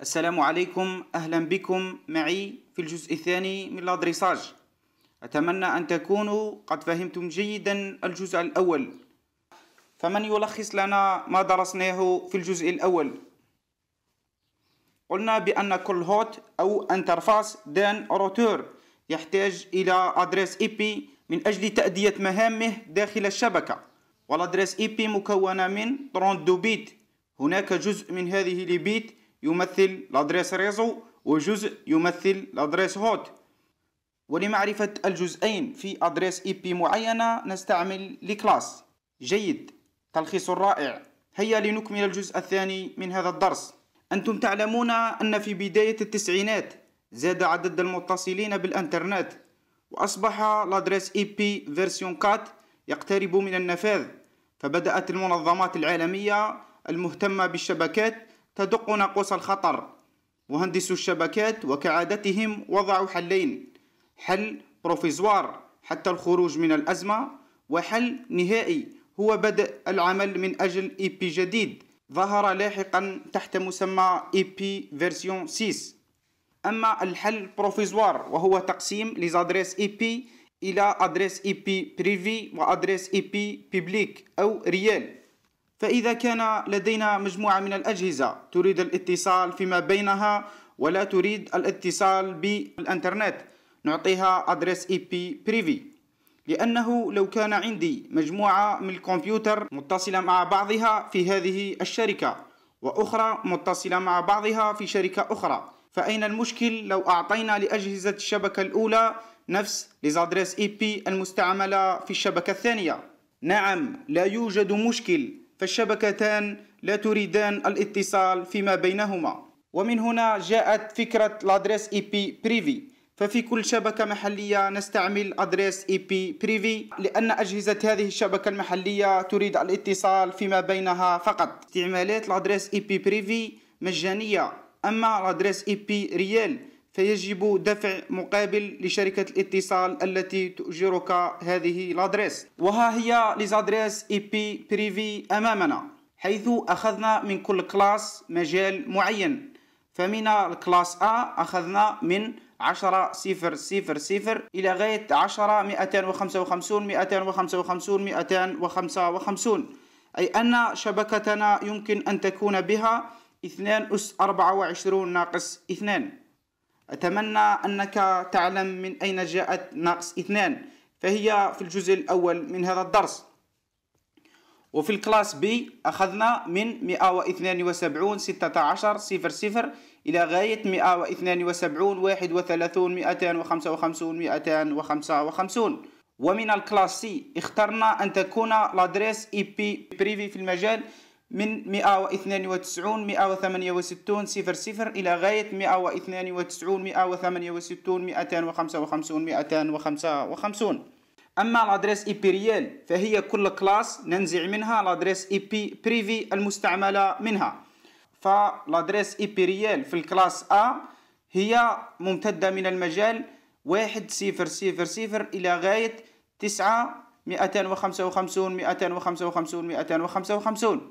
السلام عليكم أهلا بكم معي في الجزء الثاني من لادريساج أتمنى أن تكونوا قد فهمتم جيدا الجزء الأول فمن يلخص لنا ما درسناه في الجزء الأول قلنا بأن كل هوت أو انترفاس دان روتور يحتاج إلى أدريس اي بي من أجل تأدية مهامه داخل الشبكة والأدريس اي بي مكونة من 32 بيت هناك جزء من هذه البيت يمثل الأدريس ريزو وجزء يمثل الأدريس هوت ولمعرفة الجزئين في أدريس اي بي معينة نستعمل لكلاس جيد تلخيص رائع هيا لنكمل الجزء الثاني من هذا الدرس أنتم تعلمون أن في بداية التسعينات زاد عدد المتصلين بالإنترنت وأصبح الأدريس اي بي فيرسيون 4 يقترب من النفاذ فبدأت المنظمات العالمية المهتمة بالشبكات تدق ناقوس الخطر مهندسو الشبكات وكعادتهم وضعوا حلين حل بروفيزوار حتى الخروج من الأزمة وحل نهائي هو بدء العمل من أجل إي بي جديد ظهر لاحقا تحت مسمى إي بي فيرسيون 6 أما الحل بروفيزوار وهو تقسيم لزادريس إي بي إلى أدريس إي بي بريفي وأدريس إي بي بيبليك أو ريال فإذا كان لدينا مجموعة من الأجهزة تريد الاتصال فيما بينها ولا تريد الاتصال بالإنترنت نعطيها أدريس اي بي بريفي لأنه لو كان عندي مجموعة من الكمبيوتر متصلة مع بعضها في هذه الشركة وأخرى متصلة مع بعضها في شركة أخرى فأين المشكل لو أعطينا لأجهزة الشبكة الأولى نفس لزادريس اي بي المستعملة في الشبكة الثانية؟ نعم لا يوجد مشكل فالشبكتان لا تريدان الاتصال فيما بينهما ومن هنا جاءت فكرة الادريس اي بي بريفي ففي كل شبكة محلية نستعمل أدريس اي بي بريفي لأن أجهزة هذه الشبكة المحلية تريد الاتصال فيما بينها فقط استعمالات الأدريس اي بي بريفي مجانية أما الأدريس اي بي ريال فيجب دفع مقابل لشركة الاتصال التي تؤجرك هذه الأدريس وها هي لزادريس اي بي بريفي أمامنا حيث أخذنا من كل كلاس مجال معين فمن الكلاس A أخذنا من 10 صفر صفر صفر إلى غاية 10 255 255 255 أي أن شبكتنا يمكن أن تكون بها 2 أس 24 ناقص 2 أتمنى أنك تعلم من أين جاءت ناقص اثنان فهي في الجزء الأول من هذا الدرس وفي الكلاس بي أخذنا من 172 16 صفر صفر إلى غاية 172 31 255 255 ومن الكلاس سي اخترنا أن تكون لادريس اي بي بريفي في المجال من 192 168 صفر صفر إلى غاية 192 168 255 255 أما الأدريس إيبيريال فهي كل كلاس ننزع منها الأدريس بي بريفي المستعملة منها فالأدريس إيبيريال في الكلاس A هي ممتدة من المجال واحد صفر صفر صفر إلى غاية تسعة مئتان 255 255 مئتان مئتان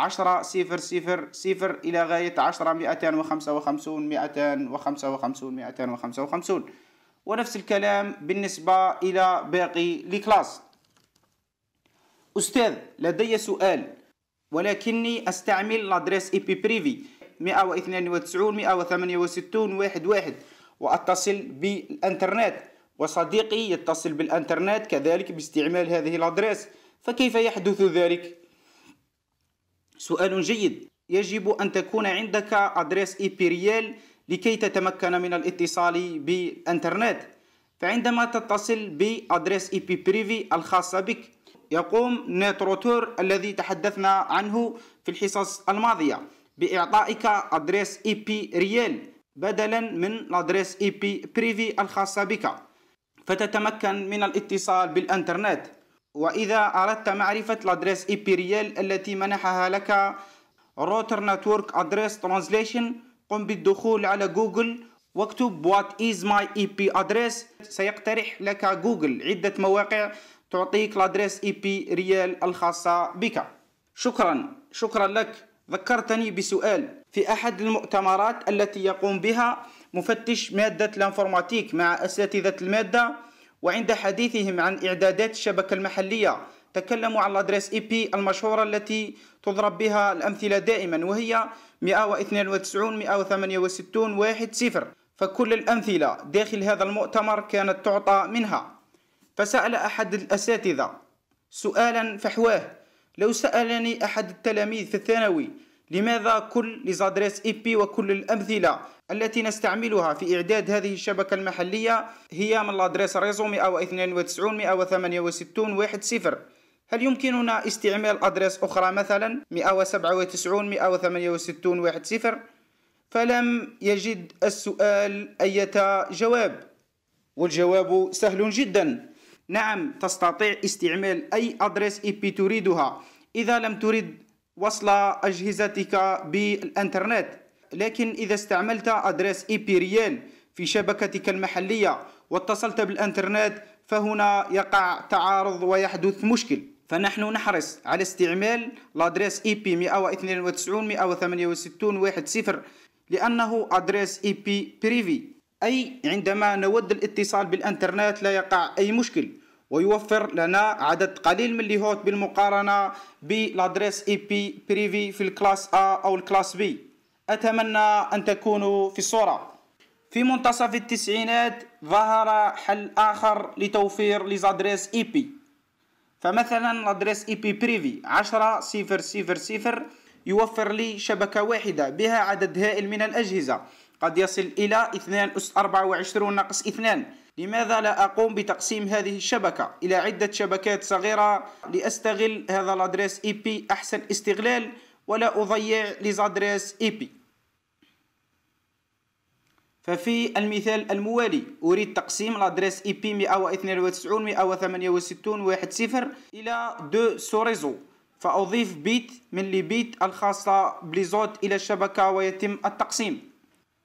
عشرة صفر صفر صفر إلى غاية عشرة مئتان وخمسة وخمسون مئتان وخمسة وخمسون مئتان وخمسة وخمسون ونفس الكلام بالنسبة إلى باقي الكلاس أستاذ لدي سؤال ولكني أستعمل لادريس إي بي بريفي 192 168 واحد واحد وأتصل بالإنترنت وصديقي يتصل بالإنترنت كذلك باستعمال هذه الأدريس فكيف يحدث ذلك؟ سؤال جيد يجب أن تكون عندك أدريس إيبيريال لكي تتمكن من الاتصال بالإنترنت فعندما تتصل بأدريس إي بي بريفي الخاصة بك يقوم نيتروتور الذي تحدثنا عنه في الحصص الماضية بإعطائك أدريس إي بي ريال بدلا من أدريس إي بي بريفي الخاصة بك فتتمكن من الاتصال بالإنترنت وإذا أردت معرفة الأدريس إيبيريال التي منحها لك روتر نتورك أدريس ترانزليشن قم بالدخول على جوجل واكتب وات is my IP e address سيقترح لك جوجل عدة مواقع تعطيك الأدريس اي بي ريال الخاصة بك شكرا شكرا لك ذكرتني بسؤال في أحد المؤتمرات التي يقوم بها مفتش مادة الانفورماتيك مع أساتذة المادة وعند حديثهم عن إعدادات الشبكة المحلية تكلموا على الأدريس إي بي المشهورة التي تضرب بها الأمثلة دائما وهي 192 168 واحد صفر فكل الأمثلة داخل هذا المؤتمر كانت تعطى منها فسأل أحد الأساتذة سؤالا فحواه لو سألني أحد التلاميذ في الثانوي لماذا كل ليزادريس بي وكل الامثله التي نستعملها في اعداد هذه الشبكه المحليه هي من لادريس ريزو 192 168 10 هل يمكننا استعمال أدريس أخرى مثلا 197 168 10 فلم يجد السؤال أي جواب والجواب سهل جدا نعم تستطيع استعمال أي أدريس إي بي تريدها إذا لم ترد وصل أجهزتك بالإنترنت لكن إذا استعملت أدريس إيبيريال في شبكتك المحلية واتصلت بالإنترنت فهنا يقع تعارض ويحدث مشكل فنحن نحرص على استعمال الادريس اي بي 192 168 واحد صفر لانه ادريس اي بي بريفي اي عندما نود الاتصال بالانترنت لا يقع اي مشكل ويوفر لنا عدد قليل من الهوت بالمقارنة بالادريس اي بي بريفي في الكلاس A أو الكلاس B أتمنى أن تكونوا في الصورة في منتصف التسعينات ظهر حل آخر لتوفير لزادريس اي بي فمثلا الادريس اي بي بريفي 10 صفر صفر صفر يوفر لي شبكة واحدة بها عدد هائل من الأجهزة قد يصل إلى 2 أس 24 ناقص 2 لماذا لا أقوم بتقسيم هذه الشبكة إلى عدة شبكات صغيرة لأستغل هذا الأدريس اي بي أحسن استغلال ولا أضيع لزادريس اي بي ففي المثال الموالي أريد تقسيم الأدريس اي بي 192 168 واحد صفر إلى دو سوريزو فأضيف بيت من البيت الخاصة بليزوت إلى الشبكة ويتم التقسيم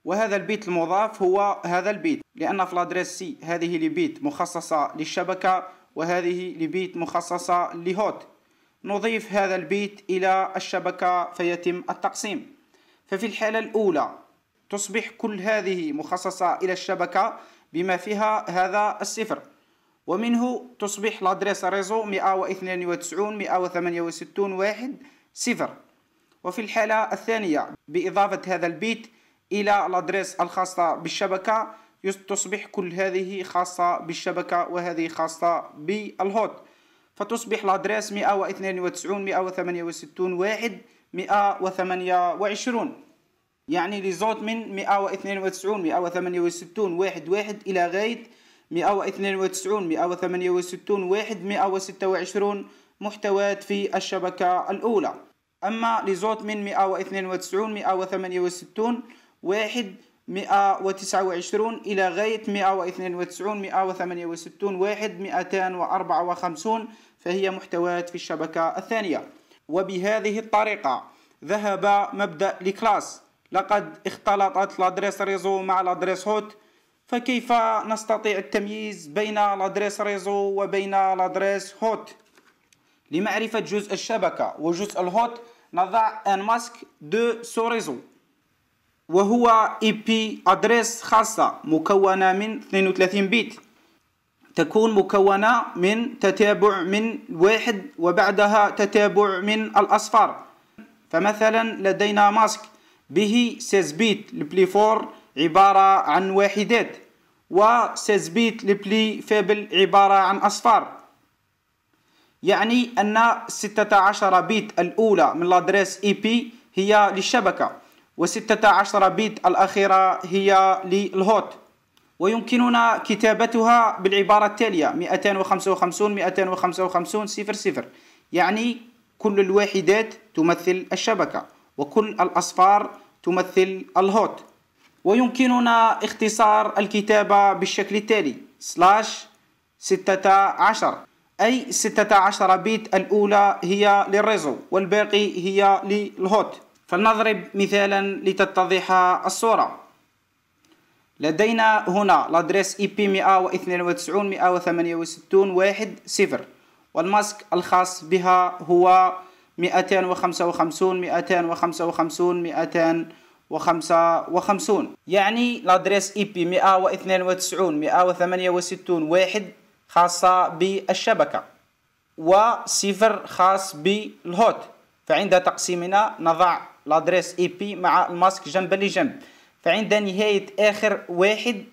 وهذا البيت المضاف هو هذا البيت لأن في الأدريس سي هذه لبيت مخصصة للشبكة وهذه لبيت مخصصة لهوت نضيف هذا البيت إلى الشبكة فيتم التقسيم ففي الحالة الأولى تصبح كل هذه مخصصة إلى الشبكة بما فيها هذا الصفر ومنه تصبح الأدريس ريزو 192 168 واحد صفر وفي الحالة الثانية بإضافة هذا البيت إلى الأدريس الخاصة بالشبكة تصبح كل هذه خاصة بالشبكة وهذه خاصة بالهوت فتصبح الادريس 192 168 واحد 128 يعني لزوت من 192 168 واحد واحد إلى غاية 192 168 واحد 126 محتويات في الشبكة الأولى أما لزوت من 192 168 واحد 129 إلى غاية 192 168 واحد 254 فهي محتويات في الشبكة الثانية وبهذه الطريقة ذهب مبدأ لكلاس لقد اختلطت لادريس ريزو مع لادريس هوت فكيف نستطيع التمييز بين لادريس ريزو وبين لادريس هوت لمعرفة جزء الشبكة وجزء الهوت نضع ان ماسك دو سو ريزو وهو اي بي ادريس خاصة مكونة من 32 بيت تكون مكونة من تتابع من واحد وبعدها تتابع من الأصفار فمثلا لدينا ماسك به 16 بيت فور عبارة عن واحدات و 16 بيت البلي فابل عبارة عن أصفار يعني أن 16 بيت الأولى من الأدريس اي بي هي للشبكة و16 بيت الأخيرة هي للهوت ويمكننا كتابتها بالعبارة التالية 255 255 صفر صفر يعني كل الواحدات تمثل الشبكة وكل الأصفار تمثل الهوت ويمكننا اختصار الكتابة بالشكل التالي سلاش ستة عشر أي ستة عشر بيت الأولى هي للريزو والباقي هي للهوت فلنضرب مثالا لتتضح الصورة لدينا هنا لادريس اي بي 192 168 واحد صفر والماسك الخاص بها هو 255 255 255 يعني لادريس اي بي 192 168 واحد خاصة بالشبكة وصفر خاص بالهوت فعند تقسيمنا نضع لادريس اي بي مع الماسك جنبا لجنب فعند نهاية آخر واحد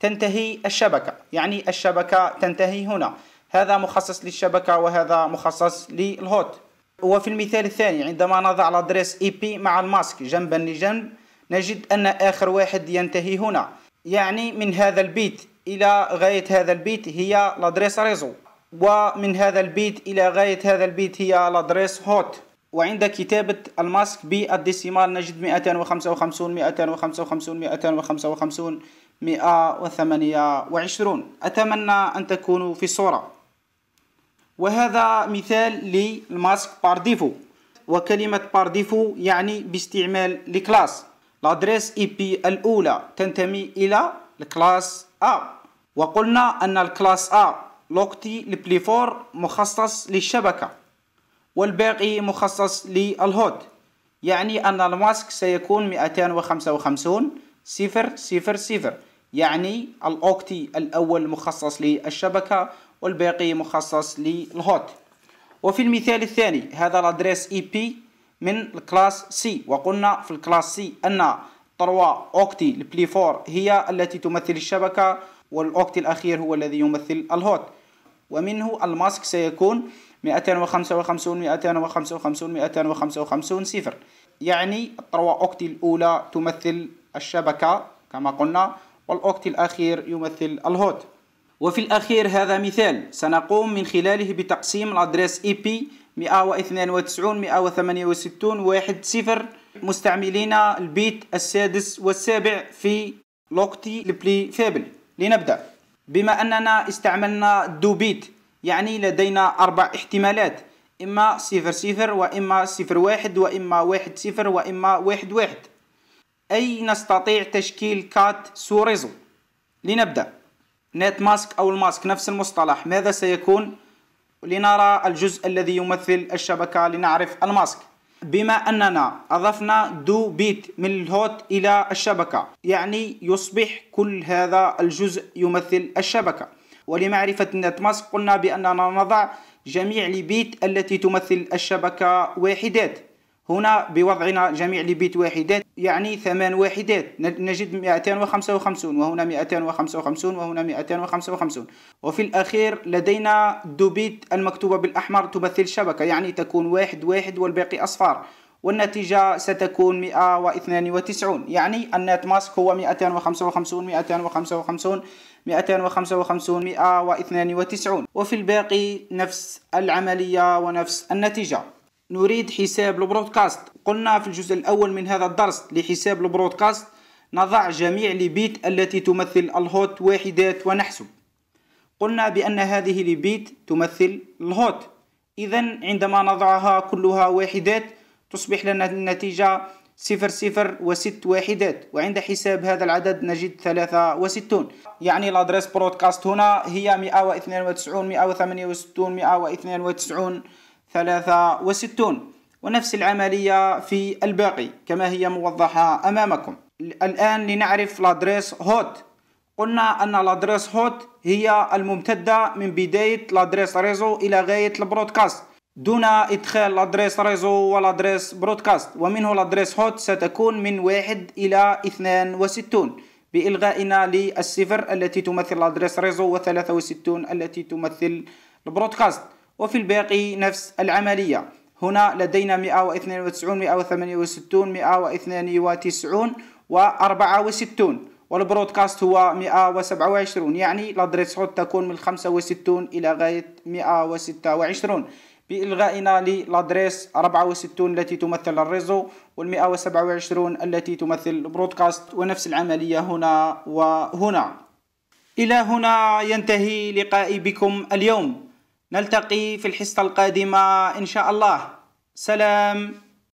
تنتهي الشبكة يعني الشبكة تنتهي هنا هذا مخصص للشبكة وهذا مخصص للهوت وفي المثال الثاني عندما نضع لادريس اي بي مع الماسك جنبا لجنب نجد أن آخر واحد ينتهي هنا يعني من هذا البيت إلى غاية هذا البيت هي لادريس ريزو ومن هذا البيت إلى غاية هذا البيت هي لادريس هوت وعند كتابة الماسك بالديسيمال نجد 255 255 255 128 أتمنى أن تكونوا في الصورة وهذا مثال للماسك بار ديفو وكلمة بار ديفو يعني باستعمال لكلاس الادريس اي بي الأولى تنتمي إلى الكلاس A وقلنا أن الكلاس A لوكتي لبليفور مخصص للشبكة والباقي مخصص للهود يعني أن الماسك سيكون 255 صفر صفر صفر يعني الأوكتي الأول مخصص للشبكة والباقي مخصص للهوت وفي المثال الثاني هذا الادريس اي بي من الكلاس سي وقلنا في الكلاس سي أن طروة اوكتي البلي 4 هي التي تمثل الشبكة والأوكتي الأخير هو الذي يمثل الهوت ومنه الماسك سيكون 255 255 255 صفر يعني الطروة أوكتي الأولى تمثل الشبكة كما قلنا والاوكتي الأخير يمثل الهوت وفي الأخير هذا مثال سنقوم من خلاله بتقسيم الأدريس اي بي 192 168 واحد صفر مستعملين البيت السادس والسابع في لوكتي البلي فابل لنبدأ بما أننا استعملنا دو بيت يعني لدينا أربع احتمالات إما صفر صفر وإما صفر واحد وإما واحد صفر وإما واحد واحد أي نستطيع تشكيل كات سوريزو لنبدأ نت ماسك أو الماسك نفس المصطلح ماذا سيكون لنرى الجزء الذي يمثل الشبكة لنعرف الماسك بما أننا أضفنا دو بيت من الهوت إلى الشبكة يعني يصبح كل هذا الجزء يمثل الشبكة ولمعرفة ماسك قلنا بأننا نضع جميع لبيت التي تمثل الشبكة واحدات هنا بوضعنا جميع لبيت واحدات يعني ثمان واحدات نجد 255 وهنا 255 وهنا 255 وفي الأخير لدينا دوبيت المكتوبة بالأحمر تمثل شبكة يعني تكون واحد واحد والباقي أصفار والنتيجة ستكون 192 يعني النت ماسك هو 255 255 255 192 وفي الباقي نفس العملية ونفس النتيجة نريد حساب البرودكاست قلنا في الجزء الأول من هذا الدرس لحساب البرودكاست نضع جميع لبيت التي تمثل الهوت واحدات ونحسب قلنا بأن هذه لبيت تمثل الهوت إذا عندما نضعها كلها واحدات تصبح لنا النتيجة صفر صفر وست واحدات وعند حساب هذا العدد نجد ثلاثة وستون يعني الادريس برودكاست هنا هي مئة واثنين وتسعون مئة وثمانية وستون مئة واثنين وتسعون ثلاثة وستون ونفس العملية في الباقي كما هي موضحة أمامكم الآن لنعرف الادريس هوت قلنا أن الادريس هوت هي الممتدة من بداية الادريس ريزو إلى غاية البرودكاست دون إدخال الأدريس ريزو والأدريس برودكاست ومنه الأدريس هوت ستكون من واحد إلى 62 بإلغائنا للصفر التي تمثل الأدريس ريزو و63 التي تمثل البرودكاست وفي الباقي نفس العملية هنا لدينا 192 168 192 و64 والبرودكاست هو 127 يعني الأدريس هوت تكون من 65 إلى غاية 126 بإلغائنا للادريس 64 التي تمثل الريزو وال127 التي تمثل البرودكاست ونفس العملية هنا وهنا إلى هنا ينتهي لقائي بكم اليوم نلتقي في الحصة القادمة إن شاء الله سلام